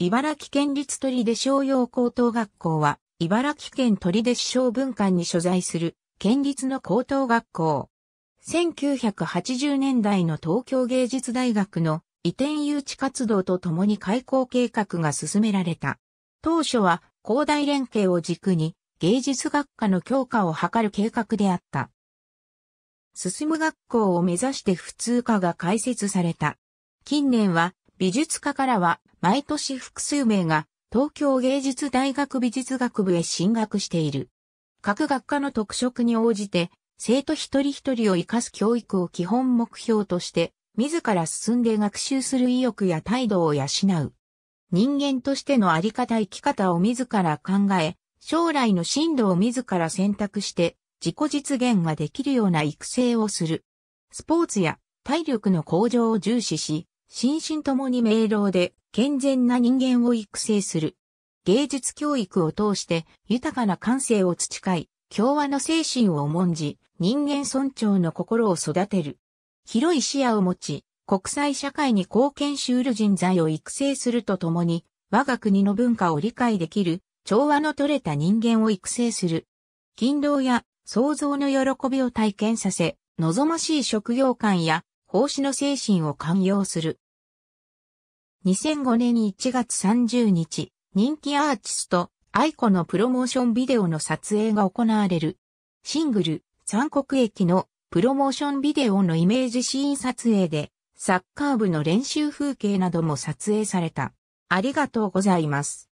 茨城県立取手商用高等学校は、茨城県取手市小文館に所在する、県立の高等学校。1980年代の東京芸術大学の移転誘致活動とともに開校計画が進められた。当初は、高大連携を軸に、芸術学科の強化を図る計画であった。進む学校を目指して普通科が開設された。近年は、美術科からは毎年複数名が東京芸術大学美術学部へ進学している。各学科の特色に応じて、生徒一人一人を生かす教育を基本目標として、自ら進んで学習する意欲や態度を養う。人間としてのあり方生き方を自ら考え、将来の進路を自ら選択して、自己実現ができるような育成をする。スポーツや体力の向上を重視し、心身ともに明朗で健全な人間を育成する。芸術教育を通して豊かな感性を培い、共和の精神を重んじ、人間尊重の心を育てる。広い視野を持ち、国際社会に貢献しうる人材を育成するとともに、我が国の文化を理解できる、調和の取れた人間を育成する。勤労や創造の喜びを体験させ、望ましい職業観や奉仕の精神を寛容する。2005年1月30日、人気アーティスト、イコのプロモーションビデオの撮影が行われる。シングル、三国駅のプロモーションビデオのイメージシーン撮影で、サッカー部の練習風景なども撮影された。ありがとうございます。